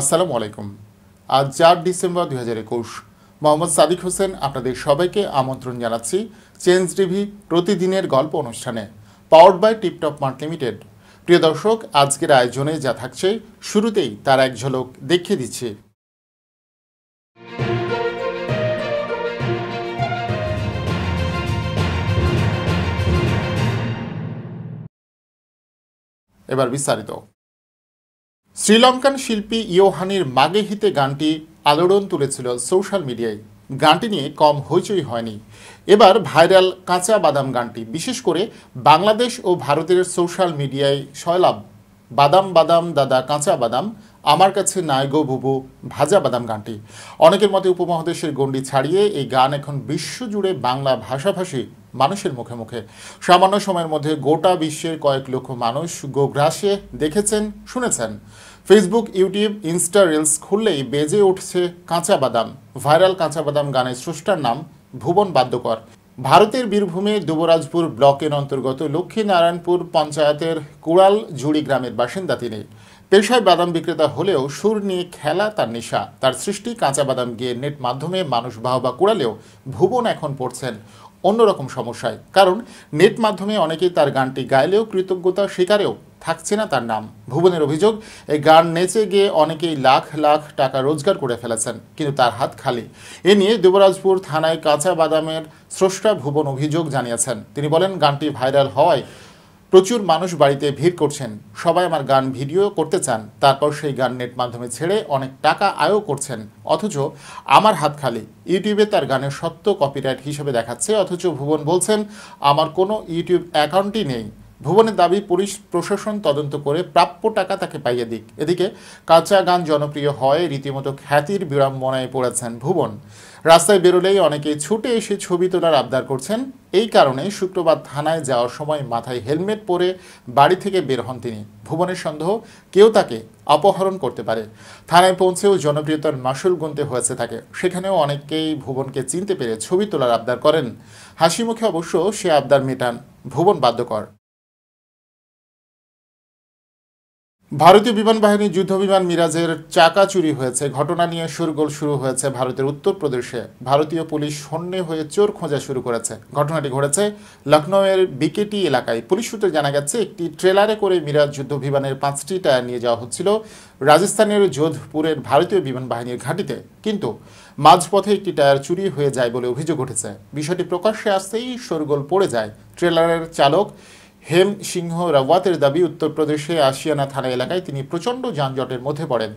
আসসালামু আলাইকুম আজ চার ডিসেম্বর দুই হাজার একুশ মোহাম্মদ সাদিক হোসেন আপনাদের সবাইকে আমন্ত্রণ জানাচ্ছি চেঞ্জ টিভি প্রতিদিনের গল্প অনুষ্ঠানে powered by tiptop mart limited প্রিয় দর্শক আজকের আয়োজনে যা থাকছে শুরুতেই তার এক ঝলক দেখিয়ে দিচ্ছে এবার বিস্তারিত শ্রীলঙ্কান শিল্পী ইয়োহানির মাগে হিতে গানটি আলোড়ন তুলেছিল সোশ্যাল মিডিয়ায় গানটি নিয়ে কম হইচই হয়নি এবার ভাইরাল কাঁচা বাদাম গানটি বিশেষ করে বাংলাদেশ ও ভারতের সোশ্যাল মিডিয়ায় সয়লাভ বাদাম বাদাম দাদা কাঁচা বাদাম আমার কাছে নায়গো বুবু ভাজা বাদাম গানটি অনেকের মতে উপমহাদেশের গণ্ডি ছাড়িয়ে এই গান এখন বিশ্বজুড়ে বাংলা ভাষাভাষী মানুষের মুখে মুখে সামান্য সময়ের মধ্যে গোটা বিশ্বের কয়েক লক্ষ মানুষ গোগ্রাসে দেখেছেন শুনেছেন ফেসবুক ইউটিউব ইনস্টা রিলস খুললেই বেজে উঠছে কাঁচা বাদাম ভাইরাল কাঁচা বাদাম গানের স্রষ্টার নাম ভুবন বাদ্যকর ভারতের বীরভূমে দুবরাজপুর ব্লকের অন্তর্গত লক্ষ্মীনারায়ণপুর পঞ্চায়েতের কুড়াল ঝুড়ি গ্রামের বাসিন্দা তিনি পেশায় বাদাম বিক্রেতা হলেও সুর নিয়ে খেলা তার নেশা তার সৃষ্টি কাঁচা বাদাম গিয়ে নেট মাধ্যমে মানুষ বাহবা কুড়ালেও ভুবন এখন পড়ছেন অন্যরকম সমস্যায় কারণ নেট মাধ্যমে অনেকেই তার গানটি গাইলেও কৃতজ্ঞতা স্বীকারেও থাকছে না তার নাম ভুবনের অভিযোগ এই গান নেচে গিয়ে অনেকেই লাখ লাখ টাকা রোজগার করে ফেলেছেন কিন্তু তার হাত খালি এ নিয়ে দেবরাজপুর থানায় কাঁচা বাদামের স্রষ্টা ভুবন অভিযোগ জানিয়েছেন তিনি বলেন গানটি ভাইরাল হওয়ায় প্রচুর মানুষ বাড়িতে ভিড় করছেন সবাই আমার গান ভিডিও করতে চান তারপর সেই গান নেট মাধ্যমে ছেড়ে অনেক টাকা আয়ও করছেন অথচ আমার হাত খালি ইউটিউবে তার গানের সত্য কপিরাইট হিসেবে দেখাচ্ছে অথচ ভুবন বলছেন আমার কোনো ইউটিউব অ্যাকাউন্টই নেই ভুবনের দাবি পুলিশ প্রশাসন তদন্ত করে প্রাপ্য টাকা তাকে পাইয়ে দিক এদিকে কাঁচা গান জনপ্রিয় হয় রীতিমতো খ্যাতির বিড়ম্বনায় পড়েছেন ভুবন রাস্তায় বেরোলেই অনেকে ছুটে এসে ছবি তোলার আবদার করছেন এই কারণে শুক্রবার থানায় যাওয়ার সময় মাথায় হেলমেট পরে বাড়ি থেকে বের হন তিনি ভুবনের সন্দেহ কেউ তাকে অপহরণ করতে পারে থানায় পৌঁছেও জনপ্রিয়তার মাসুল গুনতে হয়েছে তাকে সেখানেও অনেকেই ভুবনকে চিনতে পেরে ছবি তোলার আবদার করেন হাসি মুখে অবশ্য সে আবদার মেটান ভুবন বাধ্যকর ভারতীয় বিমান বাহিনীর যুদ্ধবিমান মিরাজের চাকা চুরি হয়েছে ঘটনা নিয়ে সুরগোল শুরু হয়েছে ভারতের উত্তরপ্রদেশে ভারতীয় পুলিশ সন্নে হয়ে চোর খোঁজা শুরু করেছে ঘটনাটি ঘটেছে লখনৌয়ের বিকেটি এলাকায় পুলিশ সূত্রে জানা গেছে একটি ট্রেলারে করে মিরাজ যুদ্ধ বিমানের পাঁচটি টায়ার নিয়ে যাওয়া হচ্ছিল রাজস্থানের যোধপুরের ভারতীয় বিমান বাহিনীর ঘাঁটিতে কিন্তু মাঝপথে একটি টায়ার চুরি হয়ে যায় বলে অভিযোগ উঠেছে বিষয়টি প্রকাশ্যে আসতেই সরগোল পড়ে যায় ট্রেলারের চালক হেম সিংহ রাওয়াতের দাবি উত্তরপ্রদেশে আসিয়ানা থানা এলাকায় তিনি প্রচণ্ড যানজটের মধ্যে পড়েন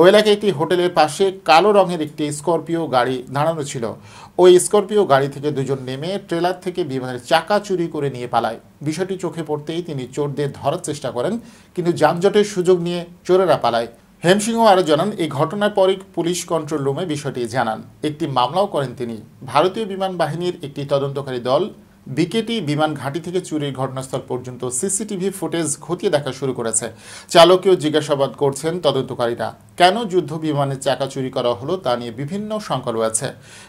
ওই এলাকায় একটি হোটেলের পাশে কালো রঙের একটি স্করপিও গাড়ি দাঁড়ানো ছিল ওই স্করপিও গাড়ি থেকে দুজন নেমে ট্রেলার থেকে বিমানের চাকা চুরি করে নিয়ে পালায় বিষয়টি চোখে পড়তেই তিনি চোরদের ধরার চেষ্টা করেন কিন্তু যানজটের সুযোগ নিয়ে চোরেরা পালায় হেমসিংহ আরও জানান এই ঘটনার পরই পুলিশ কন্ট্রোল রুমে বিষয়টি জানান একটি মামলাও করেন তিনি ভারতীয় বিমান বাহিনীর একটি তদন্তকারী দল বিকেটি বিমান ঘাঁটি থেকে চুরির ঘটনাস্থল পর্যন্ত সিসিটিভি ফুটেজ খতিয়ে দেখা শুরু করেছে চালকেও জিজ্ঞাসাবাদ করছেন তদন্তকারীরা কেন যুদ্ধ বিমানের চাকা চুরি করা হলো তা নিয়ে বিভিন্ন সংকল রয়েছে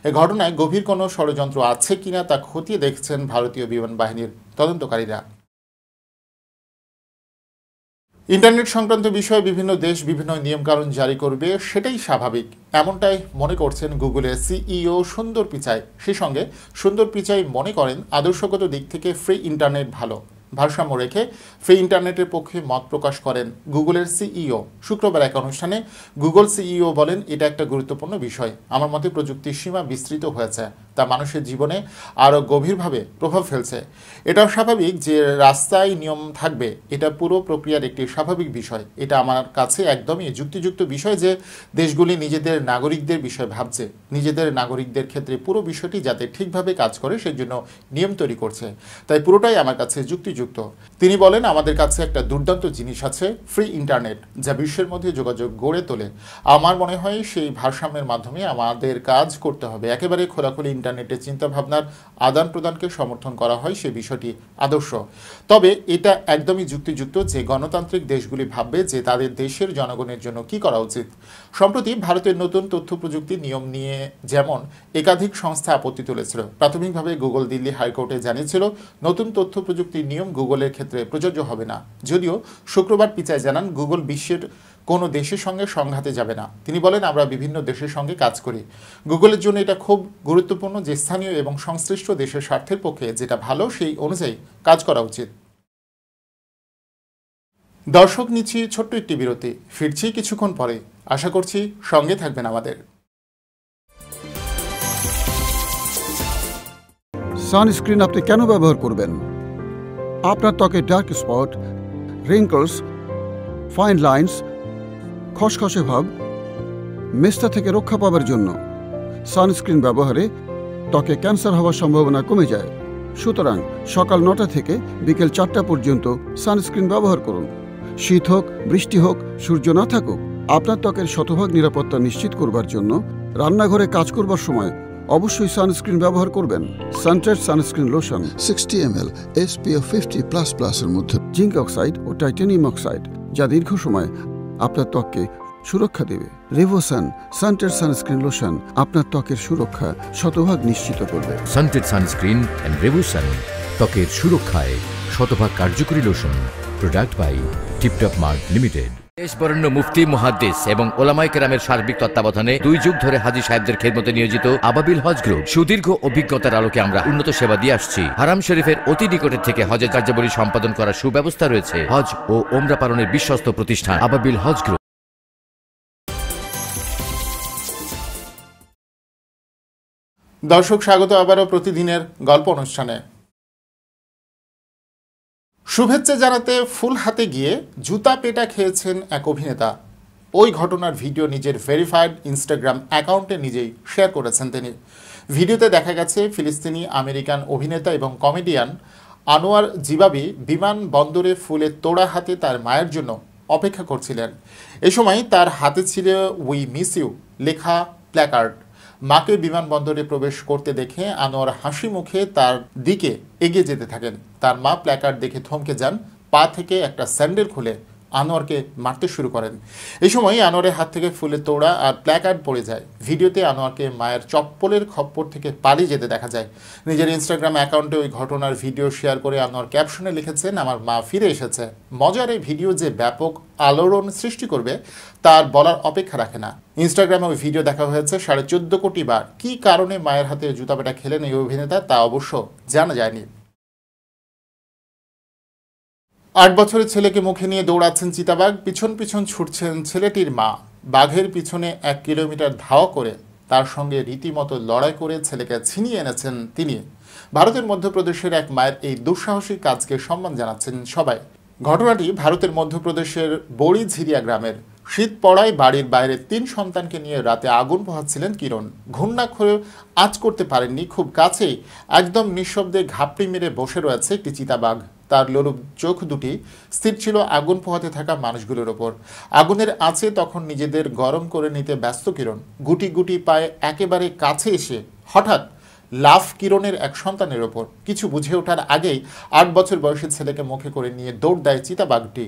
এ ঘটনায় গভীর কোনো ষড়যন্ত্র আছে কিনা তা খতিয়ে দেখছেন ভারতীয় বিমান বাহিনীর তদন্তকারীরা ইন্টারনেট সংক্রান্ত বিষয়ে বিভিন্ন দেশ বিভিন্ন নিয়মকানুন জারি করবে সেটাই স্বাভাবিক এমনটাই মনে করছেন গুগলের সিইও সুন্দর পিচাই সেই সঙ্গে সুন্দর পিচাই মনে করেন আদর্শগত দিক থেকে ফ্রি ইন্টারনেট ভালো ভারসাম্য রেখে ফ্রি ইন্টারনেটের পক্ষে মত প্রকাশ করেন গুগলের সিইও শুক্রবার এক অনুষ্ঠানে গুগল সিইও বলেন এটা একটা গুরুত্বপূর্ণ বিষয় আমার মতে প্রযুক্তির সীমা বিস্তৃত হয়েছে তা মানুষের জীবনে আরও গভীরভাবে প্রভাব ফেলছে এটাও স্বাভাবিক যে রাস্তায় নিয়ম থাকবে এটা পুরো প্রক্রিয়ার একটি স্বাভাবিক বিষয় এটা আমার কাছে একদমই যুক্তিযুক্ত বিষয় যে দেশগুলি নিজেদের নাগরিকদের বিষয় ভাবছে নিজেদের নাগরিকদের ক্ষেত্রে পুরো বিষয়টি যাতে ঠিকভাবে কাজ করে সেই জন্য নিয়ম তৈরি করছে তাই পুরোটাই আমার কাছে যুক্তিযুক্ত তিনি বলেন আমাদের কাছে একটা দুর্দান্ত জিনিস আছে ফ্রি ইন্টারনেট যা বিশ্বের মধ্যে যোগাযোগ গড়ে তোলে আমার মনে হয় সেই ভারসাম্যের মাধ্যমে আমাদের কাজ করতে হবে একেবারে খোলাখুলি ইন্টারনেটে ভাবনার আদান প্রদানকে সমর্থন করা হয় সে বিষয়টি আদর্শ তবে এটা একদমই যুক্তিযুক্ত যে গণতান্ত্রিক দেশগুলি ভাববে যে তাদের দেশের জনগণের জন্য কি করা উচিত সম্প্রতি ভারতের নতুন তথ্য প্রযুক্তি নিয়ম নিয়ে যেমন একাধিক সংস্থা আপত্তি তুলেছিল প্রাথমিকভাবে গুগল দিল্লি হাইকোর্টে জানিয়েছিল নতুন তথ্য প্রযুক্তির নিয়ম গুগলের ক্ষেত্রে প্রযোজ্য হবে না যদিও শুক্রবার পিচায় জানান গুগল বিশ্বের কোনো দেশের সঙ্গে সংঘাতে যাবে না তিনি বলেন আমরা বিভিন্ন দেশের সঙ্গে কাজ করি গুগলের জন্য এটা খুব গুরুত্বপূর্ণ যে স্থানীয় এবং সংশ্লিষ্ট দেশের স্বার্থের পক্ষে যেটা ভালো সেই অনুযায়ী কাজ করা উচিত দর্শক নিচ্ছি ছোট্ট একটি বিরতি ফিরছি কিছুক্ষণ পরে আশা করছি সঙ্গে থাকবেন আমাদের সানস্ক্রিন আপনি কেন ব্যবহার করবেন আপনার ত্বকে dark spot wrinkles fine lines খসখসে ভাব মেস্তা থেকে রক্ষা পাবার জন্য সানস্ক্রিন ব্যবহারে ত্বকে ক্যান্সার হওয়ার সম্ভাবনা কমে যায় সুতরাং সকাল নটা থেকে বিকেল চারটা পর্যন্ত সানস্ক্রিন ব্যবহার করুন শীত হোক বৃষ্টি হোক সূর্য না থাকুক আপনার ত্বকের শতভাগ নিরাপত্তা নিশ্চিত করবার জন্য রান্নাঘরে কাজ করবার সময় অবশ্যই সানস্ক্রিন ব্যবহার করবেন সানটেড sunscreen lotion sixty M L SPF fifty plus প্লাসের মধ্যে জিঙ্ক অক্সাইড ও টাইটেনিয়াম অক্সাইড যা দীর্ঘ সময় আপনার ত্বককে সুরক্ষা দেবে রেভোসান সানটেড সানস্ক্রিন লোশন আপনার ত্বকের সুরক্ষা শতভাগ নিশ্চিত করবে সানটেড সানস্ক্রিন এন্ড রেভোসান ত্বকের সুরক্ষায় শতভাগ কার্যকরী lotion product by tiptop mark limited দেশ দেশবরণ্য মুফতি মহাদ্দেশ এবং ওলামাই কেরামের সার্বিক তত্ত্বাবধানে দুই যুগ ধরে হাজি সাহেবদের খেদমতে নিয়োজিত আবাবিল হজ গ্রুপ সুদীর্ঘ অভিজ্ঞতার আলোকে আমরা উন্নত সেবা দিয়ে আসছি হারাম শরীফের অতি নিকটের থেকে হজের কার্যাবলী সম্পাদন করার সুব্যবস্থা রয়েছে হজ ও ওমরা পালনের বিশ্বস্ত প্রতিষ্ঠান আবাবিল হজ গ্রুপ দর্শক স্বাগত আবারও প্রতিদিনের গল্প অনুষ্ঠানে শুভেচ্ছা জানাতে ফুল হাতে গিয়ে জুতা পেটা খেয়েছেন এক অভিনেতা ওই ঘটনার ভিডিও নিজের ভেরিফাইড ইনস্টাগ্রাম অ্যাকাউন্টে নিজেই শেয়ার করেছেন তিনি ভিডিওতে দেখা গেছে ফিলিস্তিনি আমেরিকান অভিনেতা এবং কমেডিয়ান আনোয়ার জিবাবি বিমান বন্দরে ফুলে তোড়া হাতে তার মায়ের জন্য অপেক্ষা করছিলেন এ সময় তার হাতে ছিল উই মিস ইউ লেখা প্ল্যাকার্ড মাকে বিমানবন্দরে প্রবেশ করতে দেখে আনোয়ার হাসি মুখে তার দিকে এগিয়ে যেতে থাকেন তার মা প্ল্যাকার্ড দেখে থমকে যান পা থেকে একটা স্যান্ডেল খুলে আনোয়ারকে মারতে শুরু করেন এই সময় আনোয়ারের হাত থেকে ফুলের তোড়া আর প্ল্যাকার্ড পড়ে যায় ভিডিওতে আনোয়ারকে মায়ের চপ্পলের খপ্পর থেকে পালিয়ে যেতে দেখা যায় নিজের ইনস্টাগ্রাম অ্যাকাউন্টে ওই ঘটনার ভিডিও শেয়ার করে আনোয়ার ক্যাপশনে লিখেছেন আমার মা ফিরে এসেছে মজার এই ভিডিও যে ব্যাপক আলোড়ন সৃষ্টি করবে তার বলার অপেক্ষা রাখে না ইনস্টাগ্রামে ওই ভিডিও দেখা হয়েছে সাড়ে চোদ্দ কোটি বার কী কারণে মায়ের হাতে জুতা পেটা খেলেন এই অভিনেতা তা অবশ্য জানা যায়নি আট বছরের ছেলেকে মুখে নিয়ে দৌড়াচ্ছেন চিতাবাঘ পিছন পিছন ছুটছেন ছেলেটির মা বাঘের পিছনে এক কিলোমিটার ধাওয়া করে তার সঙ্গে রীতিমতো লড়াই করে ছেলেকে ছিনিয়ে এনেছেন তিনি ভারতের মধ্যপ্রদেশের এক মায়ের এই দুঃসাহসিক কাজকে সম্মান জানাচ্ছেন সবাই ঘটনাটি ভারতের মধ্যপ্রদেশের বড়িঝিরিয়া গ্রামের শীত পড়ায় বাড়ির বাইরে তিন সন্তানকে নিয়ে রাতে আগুন পোহাচ্ছিলেন কিরণ ঘূর্ণাক্ষরে আজ করতে পারেননি খুব কাছেই একদম নিঃশব্দে ঘাপটি মেরে বসে রয়েছে একটি চিতাবাঘ তার লোরূপ চোখ দুটি স্থির ছিল আগুন পোহাতে থাকা মানুষগুলোর ওপর আগুনের আছে তখন নিজেদের গরম করে নিতে ব্যস্ত কিরণ গুটি গুটি পায়ে একেবারে কাছে এসে হঠাৎ লাফ কিরণের এক সন্তানের ওপর কিছু বুঝে ওঠার আগেই আট বছর বয়সের ছেলেকে মুখে করে নিয়ে দৌড় দেয় চিতাবাঘটি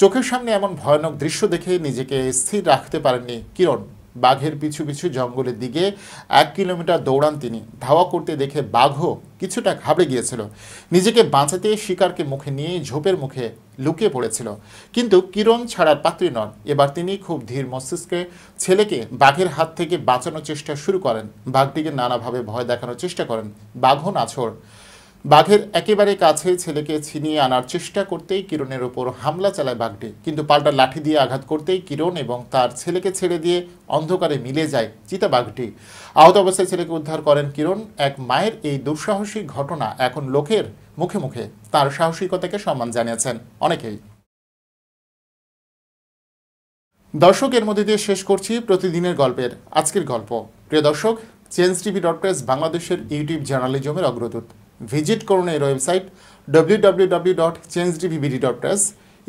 চোখের সামনে এমন ভয়ানক দৃশ্য দেখে নিজেকে স্থির রাখতে পারেননি কিরণ বাঘের পিছু পিছু জঙ্গলের দিকে এক কিলোমিটার দৌড়ান তিনি ধাওয়া করতে দেখে বাঘও কিছুটা ঘাবড়ে গিয়েছিল নিজেকে বাঁচাতে শিকারকে মুখে নিয়ে ঝোপের মুখে লুকিয়ে পড়েছিল কিন্তু কিরণ ছাড়ার পাত্রী নন এবার তিনি খুব ধীর মস্তিষ্কে ছেলেকে বাঘের হাত থেকে বাঁচানোর চেষ্টা শুরু করেন বাঘটিকে নানাভাবে ভয় দেখানোর চেষ্টা করেন বাঘও নাছড় বাঘের একেবারে কাছে ছেলেকে ছিনিয়ে আনার চেষ্টা করতেই কিরণের ওপর হামলা চালায় বাঘটি কিন্তু পাল্টা লাঠি দিয়ে আঘাত করতেই কিরণ এবং তার ছেলেকে ছেড়ে দিয়ে অন্ধকারে মিলে যায় চিতা বাঘটি আহত অবস্থায় ছেলেকে উদ্ধার করেন কিরণ এক মায়ের এই দুঃসাহসিক ঘটনা এখন লোকের মুখে মুখে তার সাহসিকতাকে সম্মান জানিয়েছেন অনেকেই দর্শক এর মধ্যে দিয়ে শেষ করছি প্রতিদিনের গল্পের আজকের গল্প প্রিয় দর্শক চেঞ্জ টিভি ডট বাংলাদেশের ইউটিউব জার্নালিজমের অগ্রদূত ভিজিট করুন এর website W dot change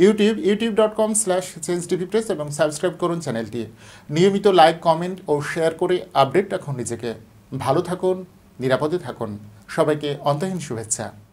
YouTube YouTube dot com slash change TV press এবং সাবস্ক্রাইব করুন চ্যানেলটি নিয়মিত লাইক কমেন্ট ও শেয়ার করে আপডেট রাখুন নিজেকে ভালো থাকুন নিরাপদে থাকুন সবাইকে অন্তহীন শুভেচ্ছা